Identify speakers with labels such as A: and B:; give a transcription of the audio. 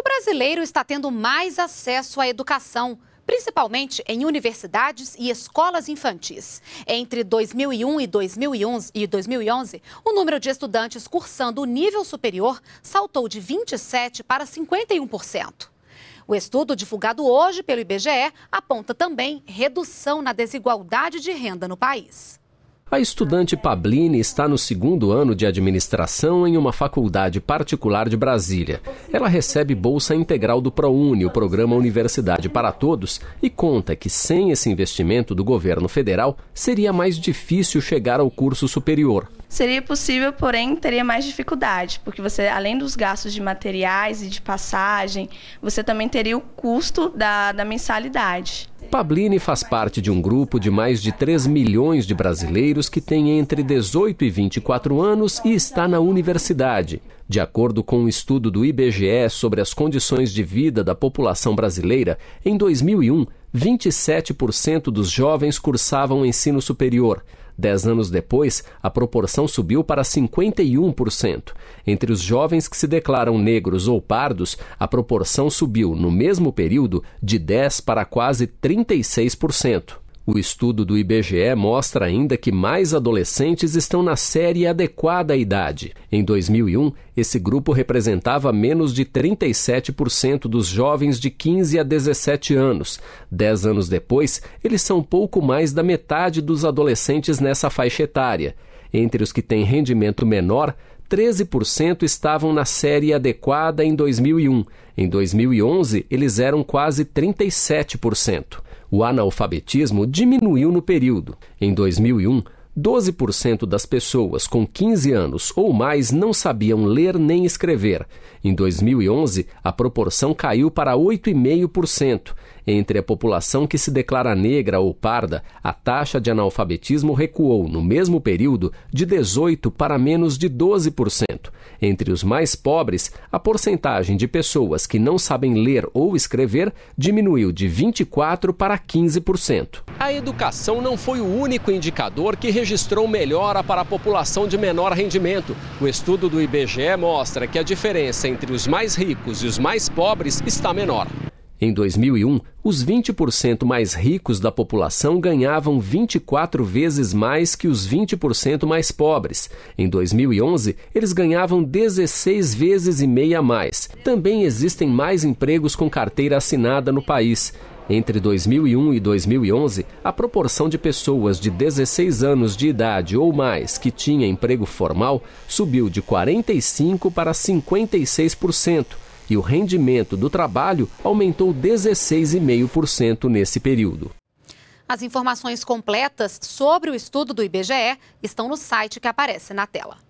A: O brasileiro está tendo mais acesso à educação, principalmente em universidades e escolas infantis. Entre 2001 e 2011, e 2011, o número de estudantes cursando o nível superior saltou de 27 para 51%. O estudo divulgado hoje pelo IBGE aponta também redução na desigualdade de renda no país.
B: A estudante Pablini está no segundo ano de administração em uma faculdade particular de Brasília. Ela recebe bolsa integral do ProUni, o programa Universidade para Todos, e conta que sem esse investimento do governo federal seria mais difícil chegar ao curso superior.
A: Seria possível, porém, teria mais dificuldade, porque você, além dos gastos de materiais e de passagem, você também teria o custo da, da mensalidade.
B: Pablini faz parte de um grupo de mais de 3 milhões de brasileiros que tem entre 18 e 24 anos e está na universidade. De acordo com um estudo do IBGE sobre as condições de vida da população brasileira, em 2001, 27% dos jovens cursavam ensino superior. Dez anos depois, a proporção subiu para 51%. Entre os jovens que se declaram negros ou pardos, a proporção subiu, no mesmo período, de 10% para quase 36%. O estudo do IBGE mostra ainda que mais adolescentes estão na série adequada à idade. Em 2001, esse grupo representava menos de 37% dos jovens de 15 a 17 anos. Dez anos depois, eles são pouco mais da metade dos adolescentes nessa faixa etária. Entre os que têm rendimento menor, 13% estavam na série adequada em 2001. Em 2011, eles eram quase 37%. O analfabetismo diminuiu no período. Em 2001, 12% das pessoas com 15 anos ou mais não sabiam ler nem escrever. Em 2011, a proporção caiu para 8,5%. Entre a população que se declara negra ou parda, a taxa de analfabetismo recuou, no mesmo período, de 18% para menos de 12%. Entre os mais pobres, a porcentagem de pessoas que não sabem ler ou escrever diminuiu de 24% para 15%. A educação não foi o único indicador que registrou melhora para a população de menor rendimento. O estudo do IBGE mostra que a diferença entre os mais ricos e os mais pobres está menor. Em 2001, os 20% mais ricos da população ganhavam 24 vezes mais que os 20% mais pobres. Em 2011, eles ganhavam 16 vezes e meia a mais. Também existem mais empregos com carteira assinada no país. Entre 2001 e 2011, a proporção de pessoas de 16 anos de idade ou mais que tinha emprego formal subiu de 45% para 56% e o rendimento do trabalho aumentou 16,5% nesse período.
A: As informações completas sobre o estudo do IBGE estão no site que aparece na tela.